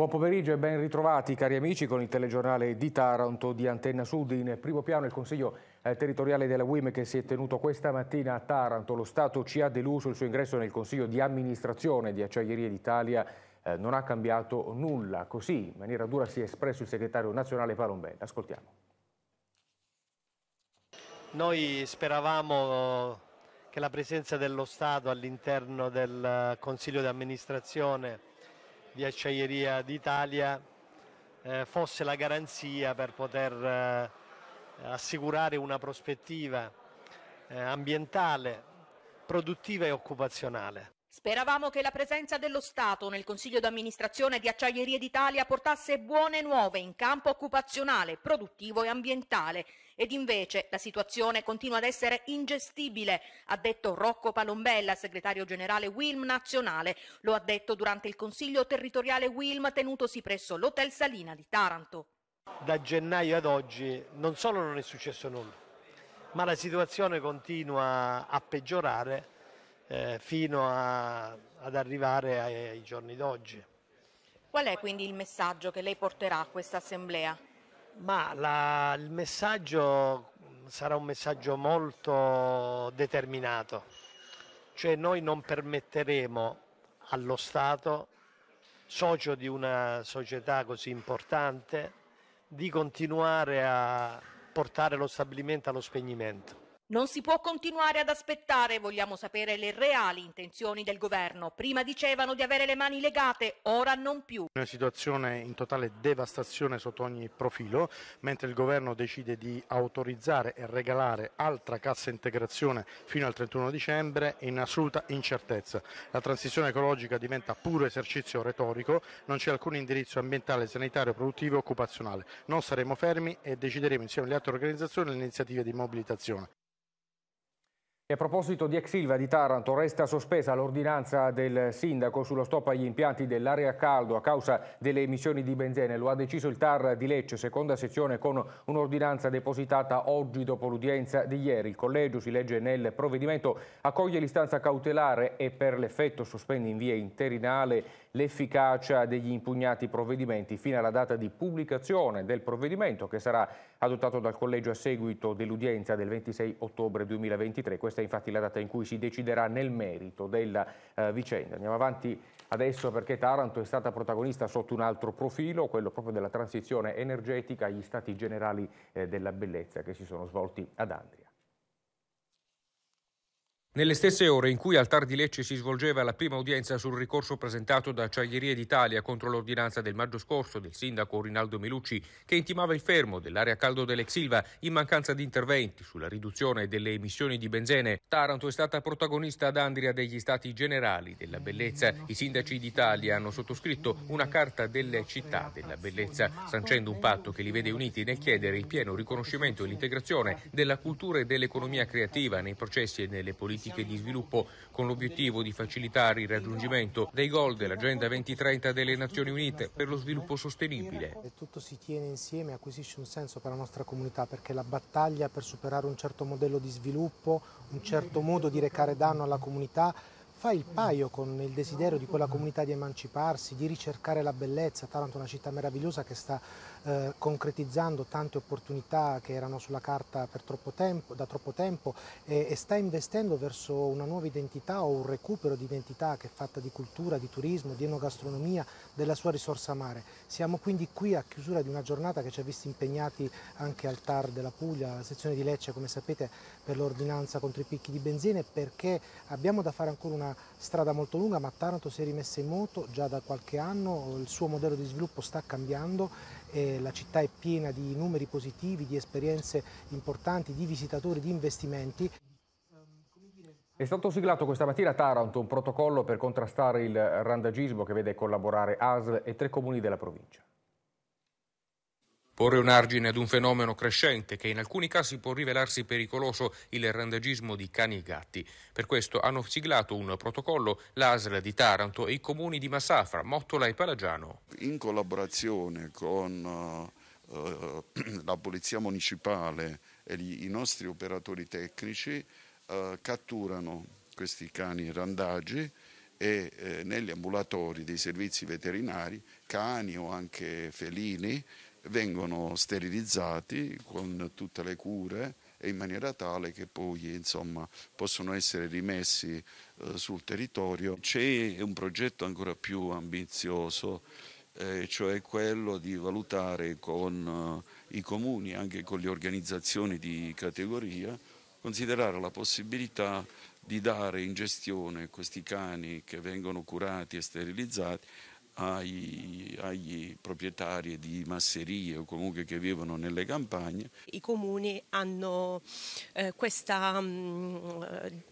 Buon pomeriggio e ben ritrovati cari amici con il telegiornale di Taranto di Antenna Sud. In primo piano il Consiglio eh, territoriale della WIM che si è tenuto questa mattina a Taranto. Lo Stato ci ha deluso il suo ingresso nel Consiglio di amministrazione di Acciaierie d'Italia eh, non ha cambiato nulla. Così in maniera dura si è espresso il segretario nazionale Palombè. Ascoltiamo. Noi speravamo eh, che la presenza dello Stato all'interno del Consiglio di amministrazione di Acciaieria d'Italia eh, fosse la garanzia per poter eh, assicurare una prospettiva eh, ambientale, produttiva e occupazionale. Speravamo che la presenza dello Stato nel Consiglio d'amministrazione di Acciaierie d'Italia portasse buone nuove in campo occupazionale, produttivo e ambientale. Ed invece la situazione continua ad essere ingestibile, ha detto Rocco Palombella, segretario generale Wilm nazionale. Lo ha detto durante il Consiglio territoriale Wilm tenutosi presso l'Hotel Salina di Taranto. Da gennaio ad oggi non solo non è successo nulla, ma la situazione continua a peggiorare eh, fino a, ad arrivare ai, ai giorni d'oggi. Qual è quindi il messaggio che lei porterà a questa assemblea? Ma la, il messaggio sarà un messaggio molto determinato, cioè noi non permetteremo allo Stato, socio di una società così importante, di continuare a portare lo stabilimento allo spegnimento. Non si può continuare ad aspettare, vogliamo sapere le reali intenzioni del governo. Prima dicevano di avere le mani legate, ora non più. Una situazione in totale devastazione sotto ogni profilo, mentre il governo decide di autorizzare e regalare altra cassa integrazione fino al 31 dicembre in assoluta incertezza. La transizione ecologica diventa puro esercizio retorico, non c'è alcun indirizzo ambientale, sanitario, produttivo e occupazionale. Non saremo fermi e decideremo insieme alle altre organizzazioni le iniziative di mobilitazione. E a proposito di Exilva di Taranto, resta sospesa l'ordinanza del sindaco sullo stop agli impianti dell'area caldo a causa delle emissioni di benzene. Lo ha deciso il TAR di Lecce, seconda sezione, con un'ordinanza depositata oggi dopo l'udienza di ieri. Il collegio, si legge nel provvedimento, accoglie l'istanza cautelare e per l'effetto sospende in via interinale l'efficacia degli impugnati provvedimenti fino alla data di pubblicazione del provvedimento che sarà adottato dal collegio a seguito dell'udienza del 26 ottobre 2023. Questa è infatti la data in cui si deciderà nel merito della eh, vicenda. Andiamo avanti adesso perché Taranto è stata protagonista sotto un altro profilo, quello proprio della transizione energetica gli stati generali eh, della bellezza che si sono svolti ad Andria. Nelle stesse ore in cui al Tar di Lecce si svolgeva la prima udienza sul ricorso presentato da Acciaierie d'Italia contro l'ordinanza del maggio scorso del sindaco Rinaldo Melucci che intimava il fermo dell'area caldo dell'Exilva in mancanza di interventi sulla riduzione delle emissioni di benzene, Taranto è stata protagonista ad Andria degli Stati Generali della Bellezza. I sindaci d'Italia hanno sottoscritto una carta delle città della bellezza, sancendo un patto che li vede uniti nel chiedere il pieno riconoscimento e l'integrazione della cultura e dell'economia creativa nei processi e nelle politiche politiche di sviluppo con l'obiettivo di facilitare il raggiungimento dei goal dell'Agenda 2030 delle Nazioni Unite per lo sviluppo sostenibile. Se tutto si tiene insieme acquisisce un senso per la nostra comunità perché la battaglia per superare un certo modello di sviluppo, un certo modo di recare danno alla comunità fa il paio con il desiderio di quella comunità di emanciparsi, di ricercare la bellezza. Taranto è una città meravigliosa che sta eh, concretizzando tante opportunità che erano sulla carta troppo tempo, da troppo tempo e, e, sta investendo verso una nuova identità o un recupero di identità che è fatta di cultura, di turismo, di enogastronomia, della sua risorsa mare. Siamo quindi qui a chiusura di una giornata che ci ha visti impegnati anche al TAR della Puglia, la sezione di Lecce come sapete per l'ordinanza contro i picchi di benzina perché abbiamo da fare ancora una strada molto lunga ma Taranto si è rimessa in moto già da qualche anno, il suo modello di sviluppo sta cambiando eh, la città è piena di numeri positivi, di esperienze importanti, di visitatori, di investimenti. È stato siglato questa mattina a Taranto un protocollo per contrastare il randagismo che vede collaborare ASL e tre comuni della provincia. Porre un argine ad un fenomeno crescente che in alcuni casi può rivelarsi pericoloso il randagismo di cani e gatti. Per questo hanno siglato un protocollo l'ASL di Taranto e i comuni di Massafra, Mottola e Palagiano. In collaborazione con uh, la Polizia Municipale e gli, i nostri operatori tecnici uh, catturano questi cani randagi e eh, negli ambulatori dei servizi veterinari cani o anche felini vengono sterilizzati con tutte le cure e in maniera tale che poi insomma, possono essere rimessi eh, sul territorio. C'è un progetto ancora più ambizioso, eh, cioè quello di valutare con eh, i comuni, anche con le organizzazioni di categoria, considerare la possibilità di dare in gestione questi cani che vengono curati e sterilizzati ai, agli proprietari di masserie o comunque che vivono nelle campagne. I comuni hanno eh, questa mh, mm,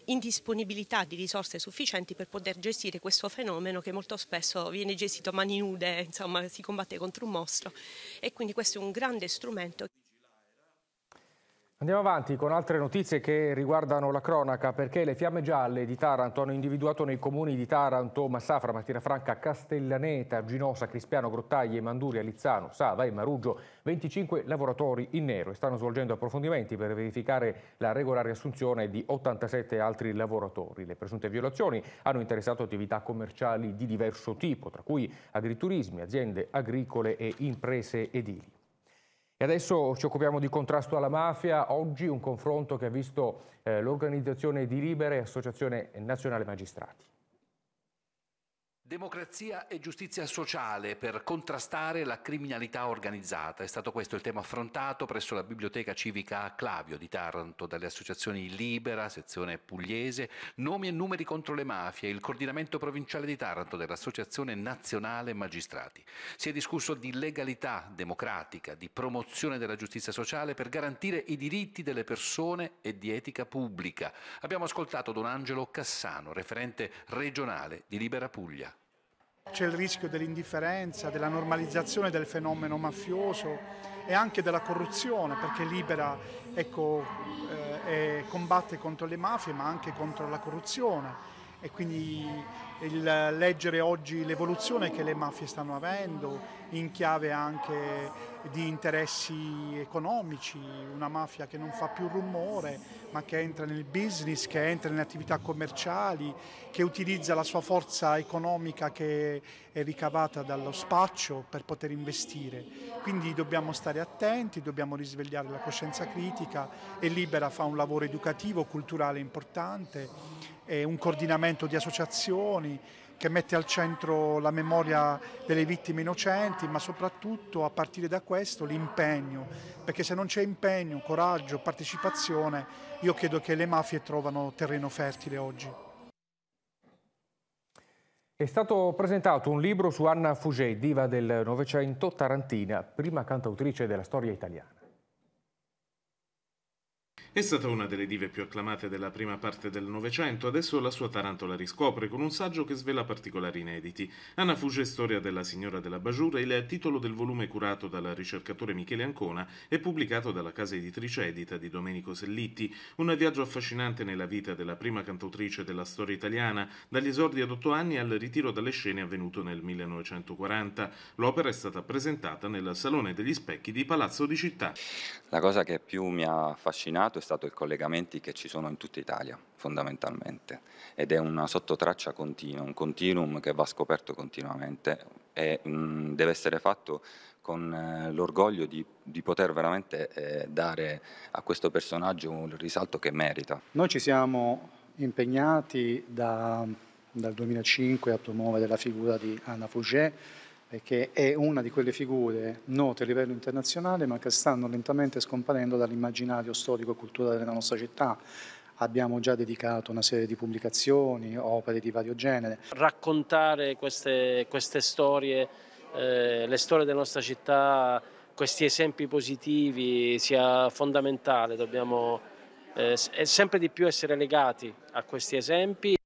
indisponibilità di risorse sufficienti per poter gestire questo fenomeno che molto spesso viene gestito a mani nude, insomma si combatte contro un mostro e quindi questo è un grande strumento. Andiamo avanti con altre notizie che riguardano la cronaca perché le fiamme gialle di Taranto hanno individuato nei comuni di Taranto, Massafra, Mattirafranca, Castellaneta, Ginosa, Crispiano, Grottaglie, Manduria, Lizzano, Sava e Maruggio 25 lavoratori in nero e stanno svolgendo approfondimenti per verificare la regolare assunzione di 87 altri lavoratori. Le presunte violazioni hanno interessato attività commerciali di diverso tipo, tra cui agriturismi, aziende agricole e imprese edili. E adesso ci occupiamo di contrasto alla mafia, oggi un confronto che ha visto eh, l'organizzazione di Libere e Associazione Nazionale Magistrati. Democrazia e giustizia sociale per contrastare la criminalità organizzata. È stato questo il tema affrontato presso la Biblioteca Civica Clavio di Taranto dalle associazioni Libera, sezione pugliese, Nomi e numeri contro le mafie, il coordinamento provinciale di Taranto dell'Associazione Nazionale Magistrati. Si è discusso di legalità democratica, di promozione della giustizia sociale per garantire i diritti delle persone e di etica pubblica. Abbiamo ascoltato Don Angelo Cassano, referente regionale di Libera Puglia. C'è il rischio dell'indifferenza, della normalizzazione del fenomeno mafioso e anche della corruzione perché libera ecco, eh, combatte contro le mafie ma anche contro la corruzione e quindi il leggere oggi l'evoluzione che le mafie stanno avendo in chiave anche di interessi economici, una mafia che non fa più rumore ma che entra nel business, che entra nelle attività commerciali, che utilizza la sua forza economica che è ricavata dallo spaccio per poter investire. Quindi dobbiamo stare attenti, dobbiamo risvegliare la coscienza critica e Libera fa un lavoro educativo, culturale importante un coordinamento di associazioni che mette al centro la memoria delle vittime innocenti, ma soprattutto a partire da questo l'impegno, perché se non c'è impegno, coraggio, partecipazione, io credo che le mafie trovano terreno fertile oggi. È stato presentato un libro su Anna Fugè, diva del Novecento tarantina, prima cantautrice della storia italiana. È stata una delle dive più acclamate della prima parte del Novecento, adesso la sua Tarantola riscopre con un saggio che svela particolari inediti. Anna Fuge, storia della signora della Bagiura, il titolo del volume curato dal ricercatore Michele Ancona e pubblicato dalla casa editrice edita di Domenico Sellitti, un viaggio affascinante nella vita della prima cantautrice della storia italiana, dagli esordi ad otto anni al ritiro dalle scene avvenuto nel 1940. L'opera è stata presentata nel Salone degli Specchi di Palazzo di Città. La cosa che più mi ha affascinato è stato i collegamenti che ci sono in tutta Italia, fondamentalmente, ed è una sottotraccia continua, un continuum che va scoperto continuamente e mh, mm, deve essere fatto con eh, l'orgoglio di, di, poter veramente eh, dare a questo personaggio il risalto che merita. Noi ci siamo impegnati da, dal 2005 a promuovere la figura di Anna Fouget, perché è una di quelle figure note a livello internazionale ma che stanno lentamente scomparendo dall'immaginario storico e culturale della nostra città. Abbiamo già dedicato una serie di pubblicazioni, opere di vario genere. Raccontare queste, queste storie, eh, le storie della nostra città, questi esempi positivi sia fondamentale, dobbiamo eh, sempre di più essere legati a questi esempi.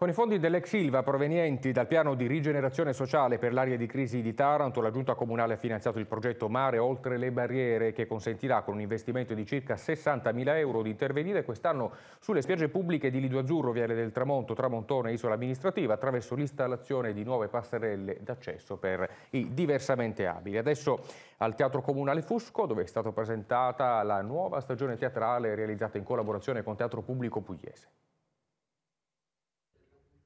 Con i fondi dell'ex Silva provenienti dal piano di rigenerazione sociale per l'area di crisi di Taranto, la Giunta Comunale ha finanziato il progetto Mare Oltre le Barriere che consentirà con un investimento di circa 60.000 euro di intervenire quest'anno sulle spiagge pubbliche di Lido Azzurro, Viale del Tramonto, Tramontone e Isola Amministrativa attraverso l'installazione di nuove passerelle d'accesso per i diversamente abili. Adesso al Teatro Comunale Fusco dove è stata presentata la nuova stagione teatrale realizzata in collaborazione con Teatro Pubblico Pugliese.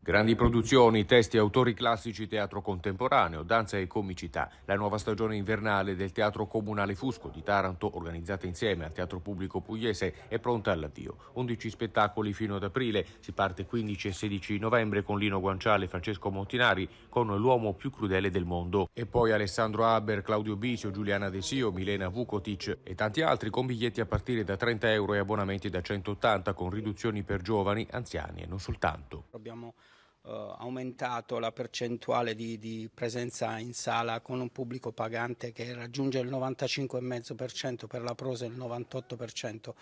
Grandi produzioni, testi, autori classici, teatro contemporaneo, danza e comicità. La nuova stagione invernale del Teatro Comunale Fusco di Taranto, organizzata insieme al Teatro Pubblico Pugliese, è pronta all'avvio. 11 spettacoli fino ad aprile, si parte 15 e 16 novembre con Lino Guanciale e Francesco Montinari con L'uomo più crudele del mondo. E poi Alessandro Haber, Claudio Bisio, Giuliana Desio, Milena Vukotic e tanti altri con biglietti a partire da 30 euro e abbonamenti da 180 con riduzioni per giovani, anziani e non soltanto. Abbiamo Uh, aumentato la percentuale di, di, presenza in sala con un pubblico pagante che raggiunge il 95,5% per la prosa e il 98%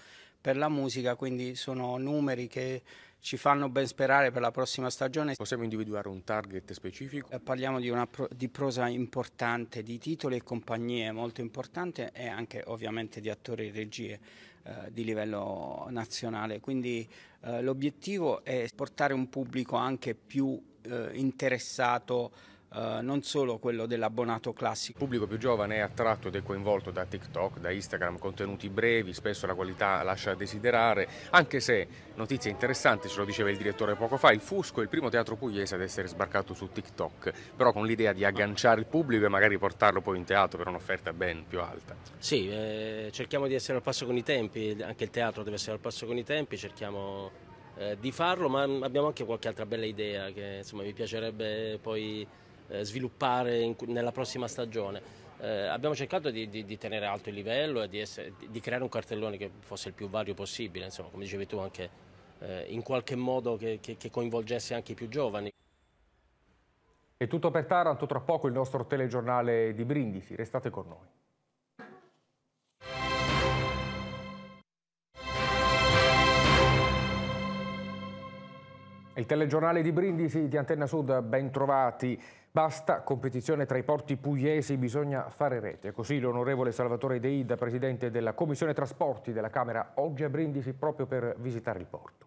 per la musica, quindi sono numeri che ci fanno ben sperare per la prossima stagione. Possiamo individuare un target specifico? Eh, parliamo di, una pro di prosa importante, di titoli e compagnie molto importante e anche ovviamente di attori e regie. Eh, di livello nazionale. Quindi eh, l'obiettivo è portare un pubblico anche più eh, interessato eh, non solo quello dell'abbonato classico. Il pubblico più giovane è attratto ed è coinvolto da TikTok, da Instagram, contenuti brevi, spesso la qualità lascia a desiderare, anche se, notizie interessanti, ce lo diceva il direttore poco fa, il Fusco è il primo teatro pugliese ad essere sbarcato su TikTok, però con l'idea di agganciare il pubblico e magari portarlo poi in teatro per un'offerta ben più alta. Sì, eh, cerchiamo di essere al passo con i tempi, anche il teatro deve essere al passo con i tempi, cerchiamo eh, di farlo, ma abbiamo anche qualche altra bella idea che insomma, mi piacerebbe poi eh, sviluppare in, nella prossima stagione. Eh, abbiamo cercato di, di, di, tenere alto il livello e di, essere, di, creare un cartellone che fosse il più vario possibile, insomma, come dicevi tu, anche eh, in qualche modo che, che, che coinvolgesse anche i più giovani. È tutto per Taranto, tra poco il nostro telegiornale di Brindisi, restate con noi. Il telegiornale di Brindisi di Antenna Sud, ben trovati. Basta competizione tra i porti pugliesi, bisogna fare rete. Così l'onorevole Salvatore Deida, presidente della Commissione Trasporti della Camera, oggi a Brindisi proprio per visitare il porto.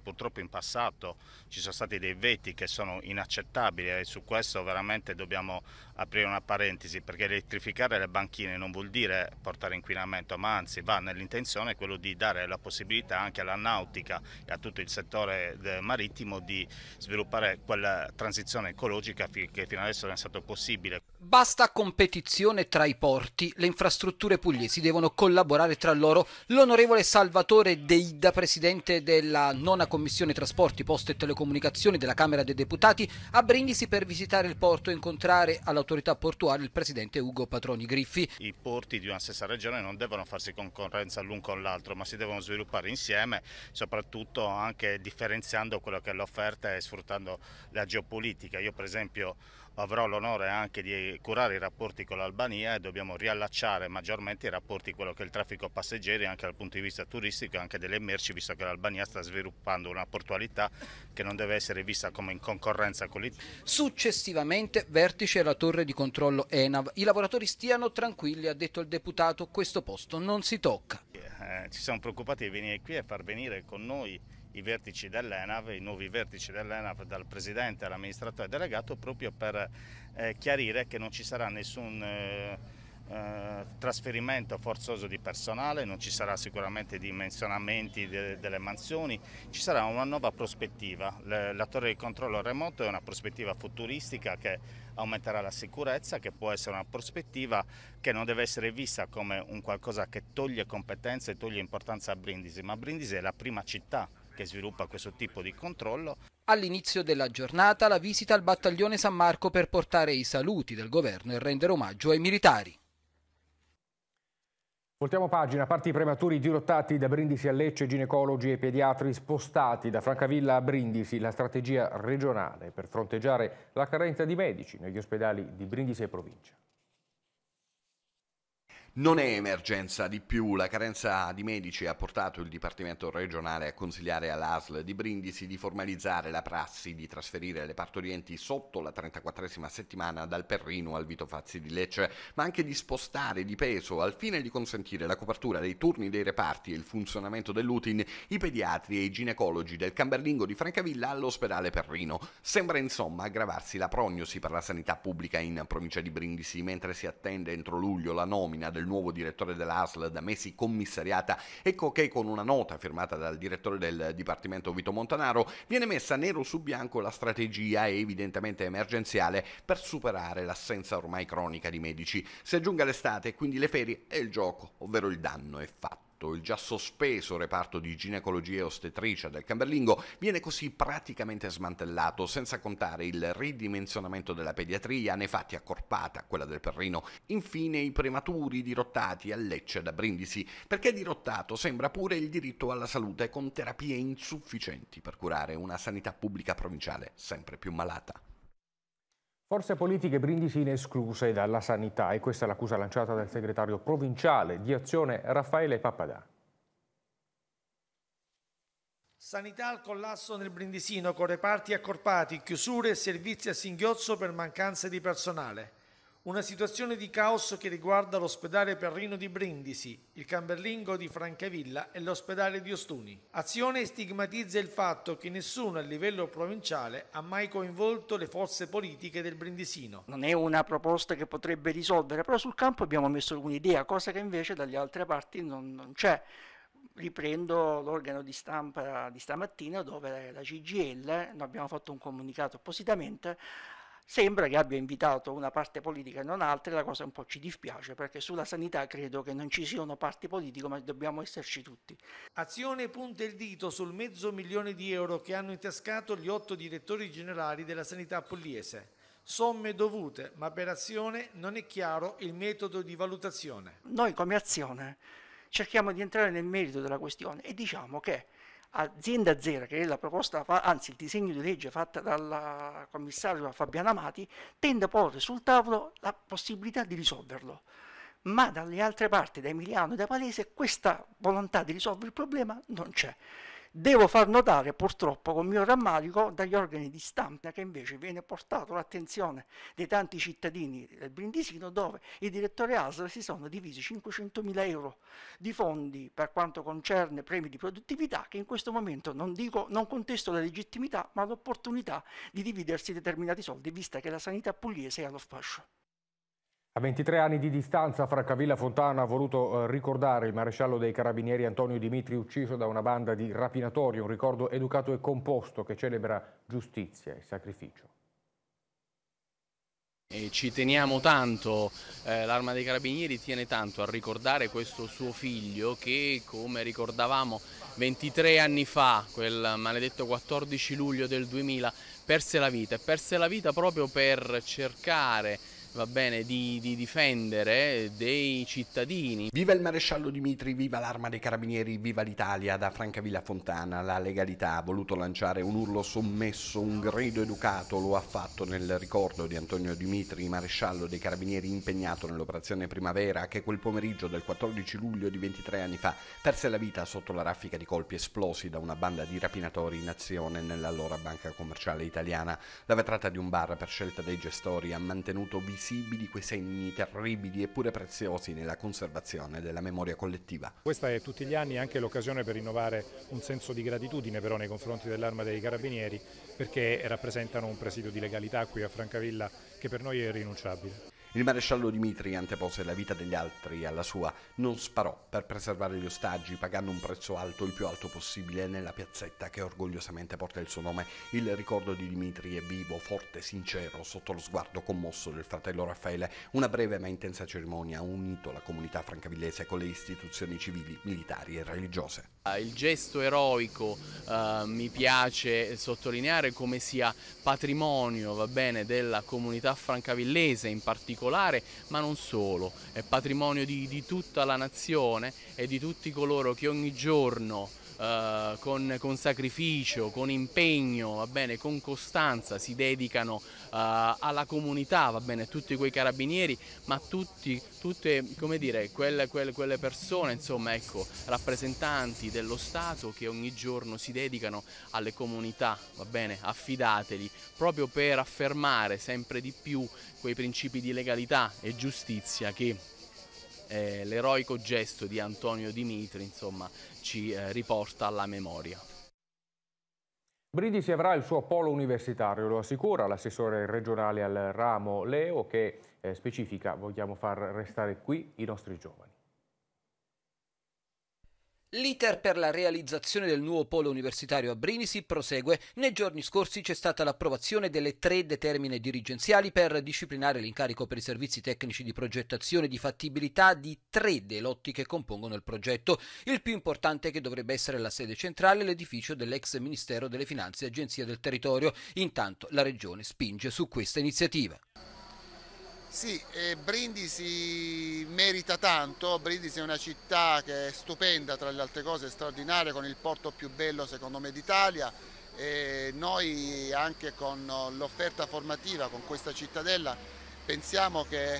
Purtroppo in passato ci sono stati dei veti che sono inaccettabili e su questo veramente dobbiamo aprire una parentesi perché elettrificare le banchine non vuol dire portare inquinamento, ma anzi va nell'intenzione quello di dare la possibilità anche alla nautica e a tutto il settore eh, marittimo di sviluppare quella transizione ecologica che fino adesso non è stato possibile. Basta competizione tra i porti, le infrastrutture pugliesi devono collaborare tra loro. L'onorevole Salvatore Deida, presidente della nona commissione trasporti, poste e telecomunicazioni della Camera dei Deputati, a Brindisi per visitare il porto e incontrare all'autorità portuale il presidente Ugo Patroni Griffi. I porti di una stessa regione non devono farsi concorrenza l'un con l'altro, ma si devono sviluppare insieme, soprattutto anche differenziando quello che è l'offerta e sfruttando la geopolitica. Io per esempio avrò l'onore anche di curare i rapporti con l'Albania e dobbiamo riallacciare maggiormente i rapporti con quello che è il traffico passeggeri anche dal punto di vista turistico e anche delle merci visto che l'Albania sta sviluppando una portualità che non deve essere vista come in concorrenza con l'Italia. Successivamente vertice alla torre di controllo ENAV. I lavoratori stiano tranquilli, ha detto il deputato, questo posto non si tocca. Eh, ci siamo preoccupati di venire qui e far venire con noi i vertici dell'ENAV, i nuovi vertici dell'ENAV dal presidente all'amministratore delegato proprio per eh, chiarire che non ci sarà nessun eh, eh, trasferimento forzoso di personale, non ci sarà sicuramente dimensionamenti de delle mansioni, ci sarà una nuova prospettiva. Le la torre di controllo remoto è una prospettiva futuristica che aumenterà la sicurezza, che può essere una prospettiva che non deve essere vista come un qualcosa che toglie competenze, toglie importanza a Brindisi, ma Brindisi è la prima città che sviluppa questo tipo di controllo. All'inizio della giornata la visita al battaglione San Marco per portare i saluti del governo e rendere omaggio ai militari. Voltiamo pagina, parti prematuri dirottati da Brindisi a Lecce, ginecologi e pediatri spostati da Francavilla a Brindisi, la strategia regionale per fronteggiare la carenza di medici negli ospedali di Brindisi e provincia. Non è emergenza di più, la carenza di medici ha portato il Dipartimento regionale a consigliare all'ASL di Brindisi di formalizzare la prassi di trasferire le partorienti sotto la 34esima settimana dal Perrino al Vito Fazzi di Lecce, ma anche di spostare di peso al fine di consentire la copertura dei turni dei reparti e il funzionamento dell'UTIN i pediatri e i ginecologi del Camberlingo di Francavilla all'ospedale Perrino. Sembra insomma aggravarsi la prognosi per la sanità pubblica in provincia di Brindisi mentre si attende entro luglio la nomina del il nuovo direttore dell'ASL da mesi commissariata, ecco che con una nota firmata dal direttore del Dipartimento Vito Montanaro viene messa nero su bianco la strategia evidentemente emergenziale per superare l'assenza ormai cronica di medici. Si aggiunga l'estate, quindi le ferie e il gioco, ovvero il danno è fatto reparto, il già sospeso reparto di ginecologia e ostetricia del Camberlingo, viene così praticamente smantellato, senza contare il ridimensionamento della pediatria, nei fatti accorpata a quella del Perrino, infine i prematuri dirottati a Lecce da Brindisi, perché dirottato sembra pure il diritto alla salute con terapie insufficienti per curare una sanità pubblica provinciale sempre più malata. Forze politiche brindisine escluse dalla sanità e questa è l'accusa lanciata dal segretario provinciale di azione Raffaele Pappadà. Sanità al collasso nel Brindisino con reparti accorpati, chiusure e servizi a singhiozzo per mancanza di personale. Una situazione di caos che riguarda l'ospedale Perrino di Brindisi, il Camberlingo di Francavilla e l'ospedale di Ostuni. Azione stigmatizza il fatto che nessuno a livello provinciale ha mai coinvolto le forze politiche del Brindisino. Non è una proposta che potrebbe risolvere, però sul campo abbiamo messo un'idea, cosa che invece dalle altre parti non, non c'è riprendo l'organo di stampa di stamattina dove la CGL, noi abbiamo fatto un comunicato appositamente, Sembra che abbia invitato una parte politica e non altre, la cosa un po' ci dispiace perché sulla sanità credo che non ci siano parti politiche ma dobbiamo esserci tutti. Azione punta il dito sul mezzo milione di euro che hanno intascato gli otto direttori generali della sanità pugliese somme dovute, ma per azione non è chiaro il metodo di valutazione. Noi come azione cerchiamo di entrare nel merito della questione e diciamo che azienda zero, che è la proposta, anzi il disegno di legge fatta dal commissario Fabiano Amati, tende a porre sul tavolo la possibilità di risolverlo. Ma dalle altre parti, da Emiliano e da Palese, questa volontà di risolvere il problema non c'è. Devo far notare purtroppo con mio rammarico dagli organi di stampa che invece viene portato l'attenzione dei tanti cittadini del Brindisino dove i direttori ASL si sono divisi 500.000 euro di fondi per quanto concerne premi di produttività che in questo momento non, dico, non contesto la legittimità ma l'opportunità di dividersi determinati soldi vista che la sanità pugliese è allo fascio. A 23 anni di distanza, Francavilla Fontana ha voluto eh, ricordare il maresciallo dei carabinieri Antonio Dimitri ucciso da una banda di rapinatori, un ricordo educato e composto che celebra giustizia e sacrificio. E ci teniamo tanto, eh, l'arma dei carabinieri tiene tanto a ricordare questo suo figlio che come ricordavamo 23 anni fa, quel maledetto 14 luglio del 2000, perse la vita e perse la vita proprio per cercare va bene, di, di, difendere dei cittadini. Viva il maresciallo Dimitri, viva l'arma dei carabinieri, viva l'Italia, da Francavilla Fontana la legalità ha voluto lanciare un urlo sommesso, un grido educato, lo ha fatto nel ricordo di Antonio Dimitri, maresciallo dei carabinieri impegnato nell'operazione Primavera che quel pomeriggio del 14 luglio di 23 anni fa perse la vita sotto la raffica di colpi esplosi da una banda di rapinatori in azione nell'allora banca commerciale italiana. La vetrata di un bar per scelta dei gestori ha mantenuto visto inammissibili quei segni terribili eppure preziosi nella conservazione della memoria collettiva. Questa è tutti gli anni anche l'occasione per rinnovare un senso di gratitudine però nei confronti dell'Arma dei Carabinieri perché rappresentano un presidio di legalità qui a Francavilla che per noi è irrinunciabile. Il maresciallo Dimitri antepose la vita degli altri alla sua, non sparò per preservare gli ostaggi, pagando un prezzo alto, il più alto possibile, nella piazzetta che orgogliosamente porta il suo nome. Il ricordo di Dimitri è vivo, forte, sincero, sotto lo sguardo commosso del fratello Raffaele. Una breve ma intensa cerimonia ha unito la comunità francavillese con le istituzioni civili, militari e religiose. Ah, il gesto eroico eh, mi piace sottolineare come sia patrimonio, va bene, della comunità francavillese in particolare particolare, ma non solo, è patrimonio di, di tutta la nazione e di tutti coloro che ogni giorno eh, con, con, sacrificio, con impegno, bene, con costanza si dedicano eh, alla comunità, bene, tutti quei carabinieri, ma tutti, tutte dire, quelle, quelle, quelle, persone, insomma, ecco, rappresentanti dello Stato che ogni giorno si dedicano alle comunità, bene, affidateli, proprio per affermare sempre di più quei principi di legalità e giustizia che eh, l'eroico gesto di Antonio Dimitri, insomma, ci eh, riporta alla memoria. Brindisi avrà il suo polo universitario, lo assicura l'assessore regionale al ramo Leo che eh, specifica vogliamo far restare qui i nostri giovani. L'iter per la realizzazione del nuovo polo universitario a Brinisi prosegue. Nei giorni scorsi c'è stata l'approvazione delle tre determine dirigenziali per disciplinare l'incarico per i servizi tecnici di progettazione di fattibilità di tre dei lotti che compongono il progetto. Il più importante che dovrebbe essere la sede centrale, è l'edificio dell'ex Ministero delle Finanze e Agenzia del Territorio. Intanto la Regione spinge su questa iniziativa. Sì, eh, Brindisi merita tanto, Brindisi è una città che è stupenda tra le altre cose, straordinaria, con il porto più bello secondo me d'Italia. E noi anche con l'offerta formativa con questa cittadella pensiamo che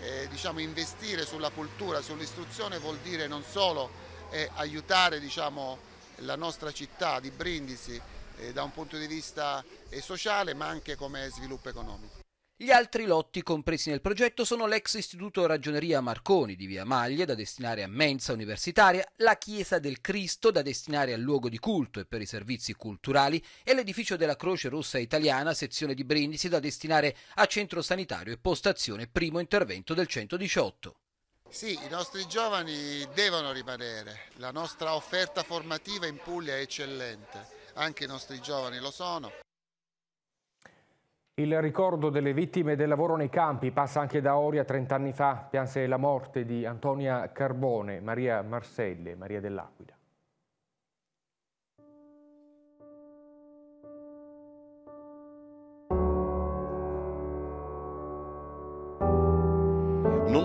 eh, diciamo, investire sulla cultura, sull'istruzione vuol dire non solo eh, aiutare diciamo, la nostra città di Brindisi eh, da un punto di vista eh, sociale ma anche come sviluppo economico. Gli altri lotti compresi nel progetto sono l'ex istituto Ragioneria Marconi di Via Maglie da destinare a mensa universitaria, la Chiesa del Cristo da destinare al luogo di culto e per i servizi culturali e l'edificio della Croce Rossa Italiana, sezione di Brindisi, da destinare a centro sanitario e postazione primo intervento del 118. Sì, i nostri giovani devono rimanere, la nostra offerta formativa in Puglia è eccellente, anche i nostri giovani lo sono. Il ricordo delle vittime del lavoro nei campi passa anche da Oria 30 anni fa, pianse la morte di Antonia Carbone, Maria Marselle Maria dell'Aquila.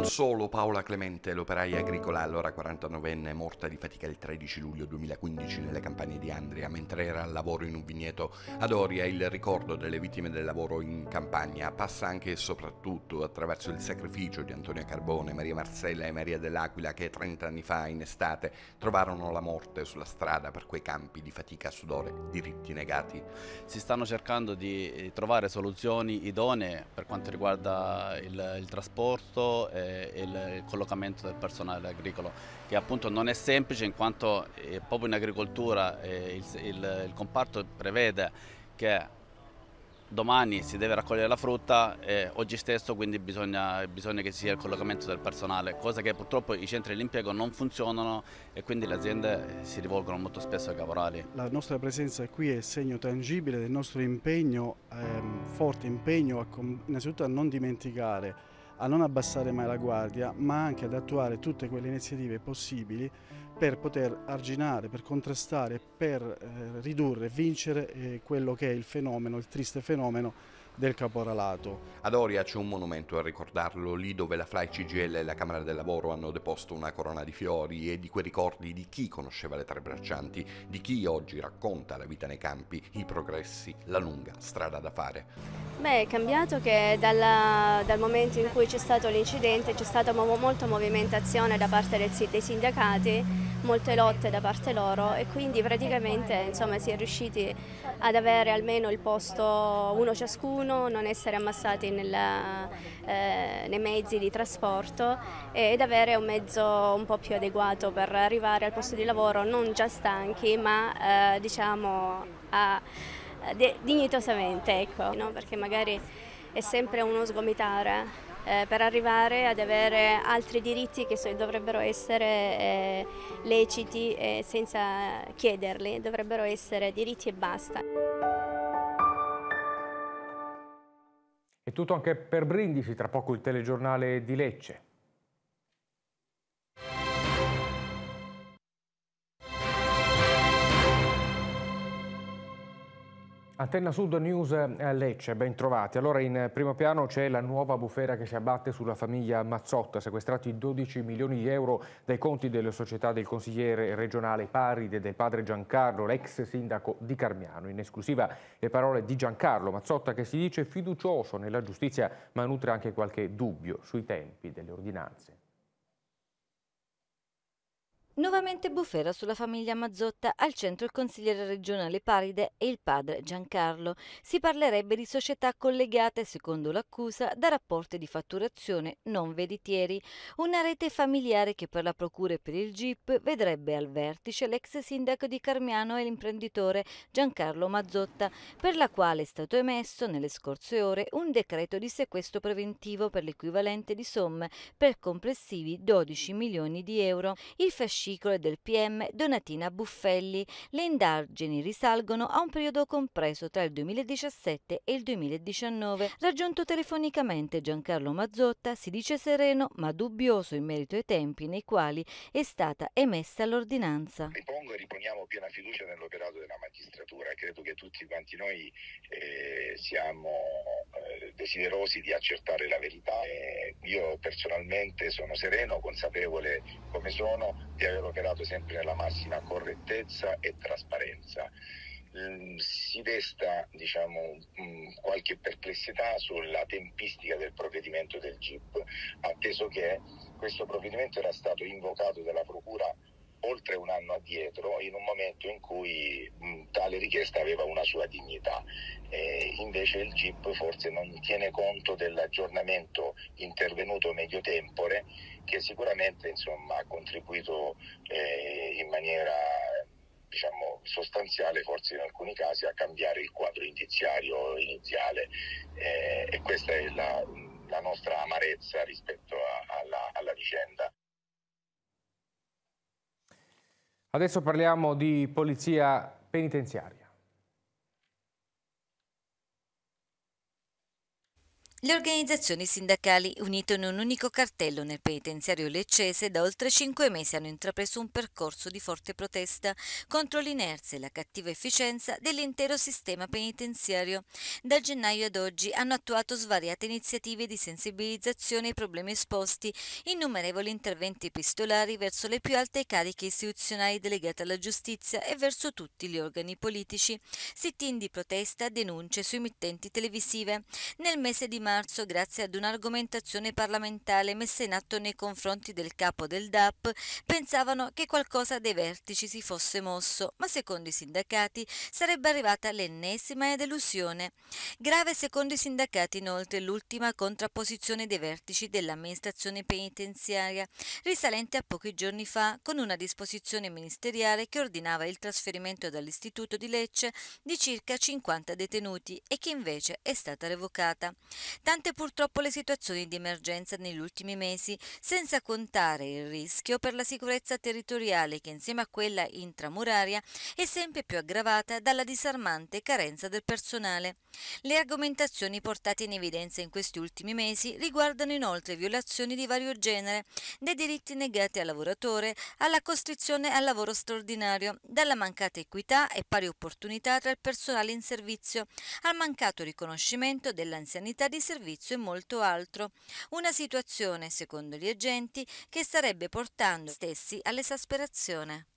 solo Paola Clemente, l'operaia agricola allora 49enne morta di fatica il 13 luglio 2015 nelle campagne di Andria mentre era al lavoro in un vigneto ad Oria, il ricordo delle vittime del lavoro in campagna passa anche e soprattutto attraverso il sacrificio di Antonia Carbone, Maria Marcella e Maria dell'Aquila che 30 anni fa in estate trovarono la morte sulla strada per quei campi di fatica, sudore, diritti negati. Si stanno cercando di eh, trovare soluzioni idonee per quanto riguarda il, il trasporto, eh, eh, il collocamento del personale agricolo, che appunto non è semplice in quanto eh, proprio in agricoltura eh, il, il, il comparto prevede che domani si deve raccogliere la frutta e oggi stesso quindi bisogna, bisogna, che ci sia il collocamento del personale, cosa che purtroppo i centri dell'impiego non funzionano e quindi le aziende eh, si rivolgono molto spesso ai caporali. La nostra presenza qui è segno tangibile del nostro impegno, ehm, forte impegno a, innanzitutto a non dimenticare a non abbassare mai la guardia, ma anche ad attuare tutte quelle iniziative possibili per poter arginare, per contrastare, per eh, ridurre, vincere eh, quello che è il fenomeno, il triste fenomeno del caporalato. Ad Oria c'è un monumento a ricordarlo, lì dove la FLAI CGL e la Camera del Lavoro hanno deposto una corona di fiori e di quei ricordi di chi conosceva le tre braccianti, di chi oggi racconta la vita nei campi, i progressi, la lunga strada da fare. Beh, è cambiato che dalla, dal momento in cui c'è stato l'incidente c'è stata mo molta movimentazione da parte del, dei sindacati molte lotte da parte loro e quindi praticamente insomma, si è riusciti ad avere almeno il posto uno ciascuno nessuno, non essere ammassati nella, eh, nei mezzi di trasporto ed avere un mezzo un po' più adeguato per arrivare al posto di lavoro non già stanchi ma eh, diciamo a, de, dignitosamente, ecco, no? perché magari è sempre uno sgomitare eh, per arrivare ad avere altri diritti che so, dovrebbero essere eh, leciti eh, senza chiederli, dovrebbero essere diritti e basta. È tutto anche per Brindisi, tra poco il telegiornale di Lecce. Antenna Sud News eh, Lecce, ben trovati. Allora in eh, primo piano c'è la nuova bufera che si abbatte sulla famiglia Mazzotta, sequestrati 12 milioni di euro dai conti delle società del consigliere regionale Paride del padre Giancarlo, l'ex sindaco di Carmiano. In esclusiva le parole di Giancarlo Mazzotta che si dice fiducioso nella giustizia ma nutre anche qualche dubbio sui tempi delle ordinanze. Nuovamente bufera sulla famiglia Mazzotta, al centro il consigliere regionale Paride e il padre Giancarlo. Si parlerebbe di società collegate, secondo l'accusa, da rapporti di fatturazione non veritieri, una rete familiare che per la procura e per il GIP vedrebbe al vertice l'ex sindaco di Carmiano e l'imprenditore Giancarlo Mazzotta, per la quale è stato emesso nelle scorse ore un decreto di sequestro preventivo per l'equivalente di somme per complessivi 12 milioni di euro. Il fascismo e del PM Donatina Buffelli. Le indagini risalgono a un periodo compreso tra il 2017 e il 2019. Raggiunto telefonicamente Giancarlo Mazzotta, si dice sereno ma dubbioso in merito ai tempi nei quali è stata emessa l'ordinanza. Ripongo e riponiamo piena fiducia nell'operato della magistratura. Credo che tutti quanti noi eh, siamo eh, desiderosi di accertare la verità. Eh, io personalmente sono sereno, consapevole come sono di aver deve operato sempre nella massima correttezza e trasparenza. Mm, si desta diciamo, mm, qualche perplessità sulla tempistica del provvedimento del GIP, atteso che questo provvedimento era stato invocato dalla Procura oltre un anno addietro in un momento in cui mh, tale richiesta aveva una sua dignità. Eh, invece il GIP forse non tiene conto dell'aggiornamento intervenuto medio tempore che sicuramente insomma, ha contribuito eh, in maniera diciamo, sostanziale, forse in alcuni casi, a cambiare il quadro indiziario iniziale eh, e questa è la, la nostra amarezza rispetto a, alla, alla vicenda. Adesso parliamo di polizia penitenziaria. Le organizzazioni sindacali, unite in un unico cartello nel penitenziario leccese, da oltre cinque mesi hanno intrapreso un percorso di forte protesta contro l'inerzia e la cattiva efficienza dell'intero sistema penitenziario. Da gennaio ad oggi hanno attuato svariate iniziative di sensibilizzazione ai problemi esposti, innumerevoli interventi epistolari verso le più alte cariche istituzionali delegate alla giustizia e verso tutti gli organi politici, sit-in di protesta, denunce su emittenti televisive. Nel mese di maggio marzo grazie ad un'argomentazione parlamentare messa in atto nei confronti del capo del DAP, pensavano che qualcosa dei vertici si fosse mosso, ma secondo i sindacati sarebbe arrivata l'ennesima delusione. Grave secondo i sindacati inoltre l'ultima contrapposizione dei vertici dell'amministrazione penitenziaria, risalente a pochi giorni fa con una disposizione ministeriale che ordinava il trasferimento dall'istituto di Lecce di circa 50 detenuti e che invece è stata revocata. Tante purtroppo le situazioni di emergenza negli ultimi mesi, senza contare il rischio per la sicurezza territoriale che insieme a quella intramuraria è sempre più aggravata dalla disarmante carenza del personale. Le argomentazioni portate in evidenza in questi ultimi mesi riguardano inoltre violazioni di vario genere, dai diritti negati al lavoratore alla costrizione al lavoro straordinario, dalla mancata equità e pari opportunità tra il personale in servizio, al mancato riconoscimento dell'anzianità di servizio servizio e molto altro. Una situazione, secondo gli agenti, che starebbe portando stessi all'esasperazione.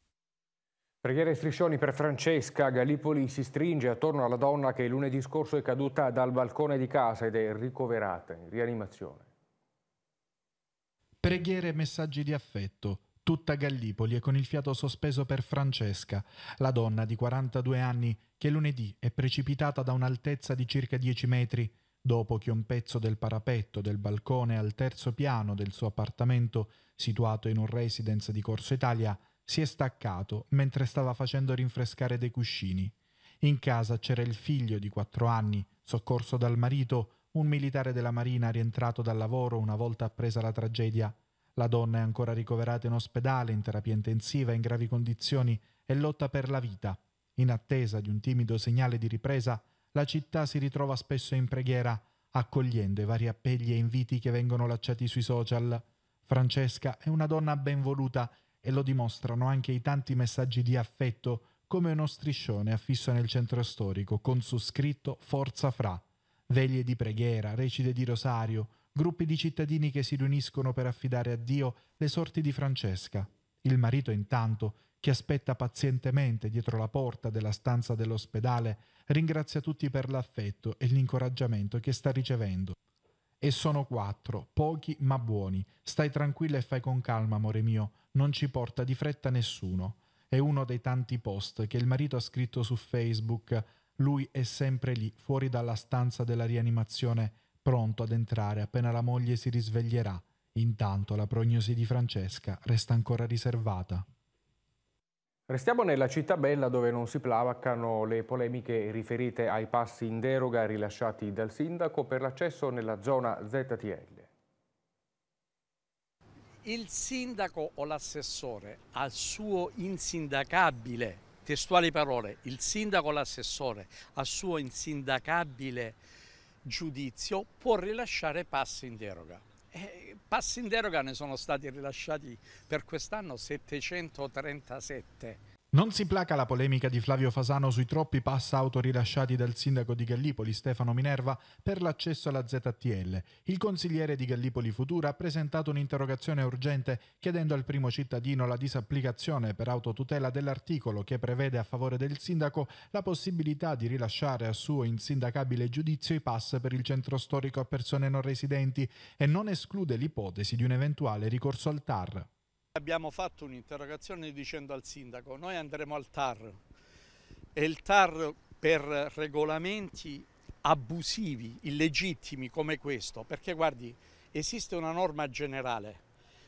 Preghiere e striscioni per Francesca. Gallipoli si stringe attorno alla donna che lunedì scorso è caduta dal balcone di casa ed è ricoverata in rianimazione. Preghiere e messaggi di affetto. Tutta Gallipoli è con il fiato sospeso per Francesca, la donna di 42 anni che lunedì è precipitata da un'altezza di circa 10 metri dopo che un pezzo del parapetto del balcone al terzo piano del suo appartamento, situato in un residence di Corso Italia, si è staccato mentre stava facendo rinfrescare dei cuscini. In casa c'era il figlio di quattro anni, soccorso dal marito, un militare della Marina rientrato dal lavoro una volta appresa la tragedia. La donna è ancora ricoverata in ospedale, in terapia intensiva, in gravi condizioni e lotta per la vita, in attesa di un timido segnale di ripresa la città si ritrova spesso in preghiera, accogliendo i vari appelli e inviti che vengono lasciati sui social. Francesca è una donna ben voluta e lo dimostrano anche i tanti messaggi di affetto come uno striscione affisso nel centro storico con su scritto Forza Fra. Veglie di preghiera, recite di rosario, gruppi di cittadini che si riuniscono per affidare a Dio le sorti di Francesca. Il marito intanto, chi aspetta pazientemente dietro la porta della stanza dell'ospedale ringrazia tutti per l'affetto e l'incoraggiamento che sta ricevendo. E sono quattro, pochi ma buoni. Stai tranquilla e fai con calma, amore mio, non ci porta di fretta nessuno. È uno dei tanti post che il marito ha scritto su Facebook. Lui è sempre lì, fuori dalla stanza della rianimazione, pronto ad entrare appena la moglie si risveglierà. Intanto la prognosi di Francesca resta ancora riservata. Restiamo nella città bella dove non si plavaccano le polemiche riferite ai passi in deroga rilasciati dal sindaco per l'accesso nella zona ZTL. Il sindaco o l'assessore al suo insindacabile, testuali parole, il sindaco o l'assessore al suo insindacabile giudizio può rilasciare passi in deroga. Eh, Passi in deroga ne sono stati rilasciati per quest'anno 737 non si placa la polemica di Flavio Fasano sui troppi pass auto rilasciati dal sindaco di Gallipoli Stefano Minerva per l'accesso alla ZTL. Il consigliere di Gallipoli Futura ha presentato un'interrogazione urgente chiedendo al primo cittadino la disapplicazione per autotutela dell'articolo che prevede a favore del sindaco la possibilità di rilasciare a suo insindacabile giudizio i pass per il centro storico a persone non residenti e non esclude l'ipotesi di un eventuale ricorso al TAR. Abbiamo fatto un'interrogazione dicendo al sindaco noi andremo al TAR e il TAR per regolamenti abusivi, illegittimi come questo, perché guardi esiste una norma generale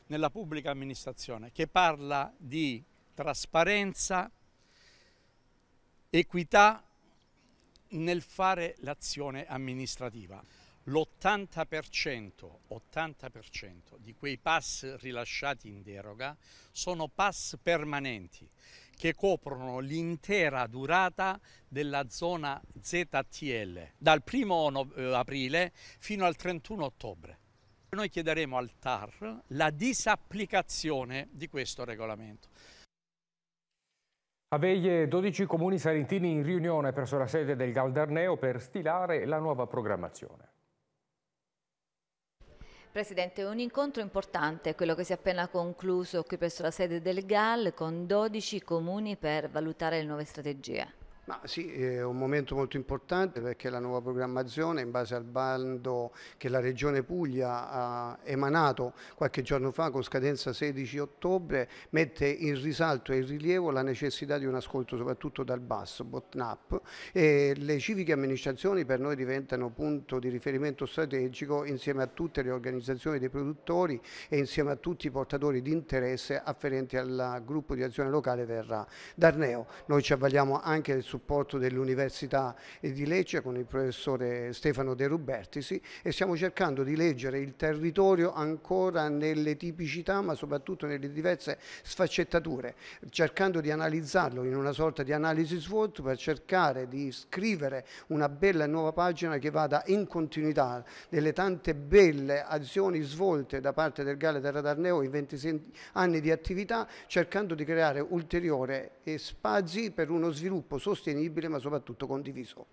nella pubblica amministrazione che parla di trasparenza, equità nel fare l'azione amministrativa l'80%, 80% di quei pass rilasciati in deroga sono pass permanenti che coprono l'intera durata della zona ZTL dal 1 eh, aprile fino al 31 ottobre. Noi chiederemo al TAR la disapplicazione di questo regolamento. Aveglie 12 comuni salentini in riunione presso la sede del Galdarneo per stilare la nuova programmazione. Presidente, un incontro importante, è quello che si è appena concluso qui presso la sede del GAL con 12 comuni per valutare le nuove strategie. Ma sì, è un momento molto importante perché la nuova programmazione in base al bando che la Regione Puglia ha emanato qualche giorno fa con scadenza 16 ottobre mette in risalto e in rilievo la necessità di un ascolto soprattutto dal basso, bottom-up e le civiche amministrazioni per noi diventano punto di riferimento strategico insieme a tutte le organizzazioni dei produttori e insieme a tutti i portatori di interesse afferenti al gruppo di azione locale verrà Darneo. Noi ci avvaliamo anche del supporto supporto dell'Università di Lecce con il professore Stefano De Rubertisi e stiamo cercando di leggere il territorio ancora nelle tipicità ma soprattutto nelle diverse sfaccettature, cercando di analizzarlo in una sorta di analisi SWOT per cercare di scrivere una bella e nuova pagina che vada in continuità delle tante belle azioni svolte da parte del Gale Terra d'Arneo in 26 anni di attività, cercando di creare ulteriori eh, spazi per uno sviluppo sostenibile sostenibile ma soprattutto condiviso.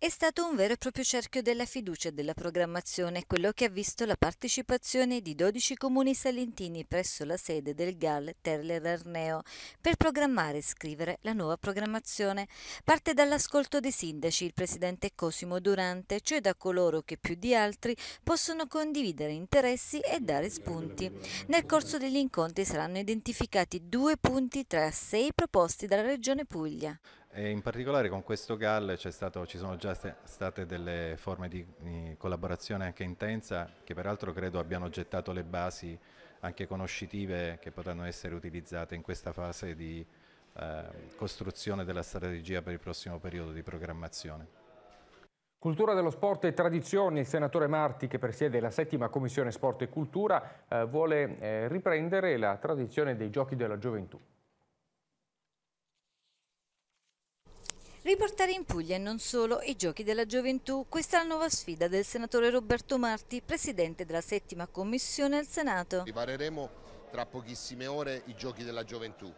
È stato un vero e proprio cerchio della fiducia della programmazione, quello che ha visto la partecipazione di 12 comuni salentini presso la sede del GAL Terler Arneo per programmare e scrivere la nuova programmazione. Parte dall'ascolto dei sindaci, il presidente Cosimo Durante, cioè da coloro che più di altri possono condividere interessi e dare spunti. Nel corso degli incontri saranno identificati due punti tra sei proposti dalla Regione Puglia. E in particolare con questo GAL stato, ci sono già state delle forme di, di collaborazione anche intensa che peraltro credo abbiano gettato le basi anche conoscitive che potranno essere utilizzate in questa fase di eh, costruzione della strategia per il prossimo periodo di programmazione. Cultura dello sport e tradizioni, il senatore Marti che presiede la settima commissione sport e cultura eh, vuole eh, riprendere la tradizione dei giochi della gioventù. Riportare in Puglia e non solo i giochi della gioventù, questa è la nuova sfida del senatore Roberto Marti, presidente della settima commissione al Senato. Ripareremo tra pochissime ore i giochi della gioventù.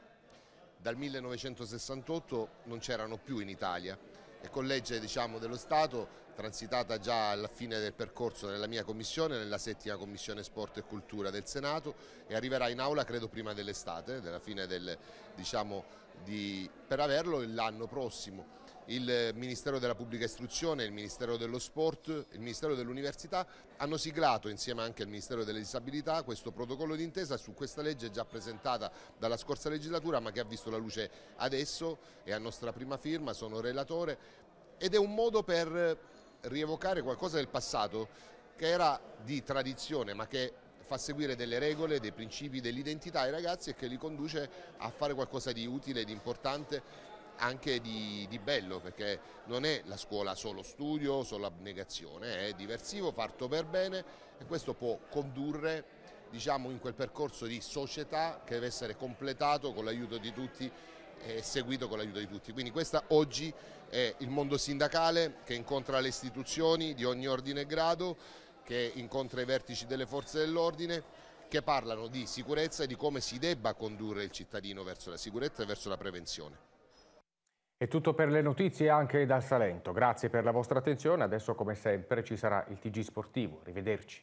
Dal 1968 non c'erano più in Italia e con legge diciamo, dello Stato, transitata già alla fine del percorso nella mia commissione, nella settima commissione sport e cultura del Senato e arriverà in aula credo prima dell'estate, della fine del, diciamo, di, per averlo l'anno prossimo il Ministero della Pubblica Istruzione, il Ministero dello Sport, il Ministero dell'Università hanno siglato insieme anche al Ministero delle Disabilità questo protocollo d'intesa su questa legge già presentata dalla scorsa legislatura ma che ha visto la luce adesso, è a nostra prima firma, sono relatore ed è un modo per rievocare qualcosa del passato che era di tradizione ma che fa seguire delle regole, dei principi dell'identità ai ragazzi e che li conduce a fare qualcosa di utile, di importante anche di, di, bello perché non è la scuola solo studio, solo abnegazione, eh, è diversivo, fatto per bene e questo può condurre diciamo, in quel percorso di società che deve essere completato con l'aiuto di tutti e seguito con l'aiuto di tutti. Quindi questa oggi è il mondo sindacale che incontra le istituzioni di ogni ordine e grado, che incontra i vertici delle forze dell'ordine che parlano di sicurezza e di come si debba condurre il cittadino verso la sicurezza e verso la prevenzione. È tutto per le notizie anche dal Salento. Grazie per la vostra attenzione. Adesso come sempre ci sarà il TG Sportivo. Arrivederci.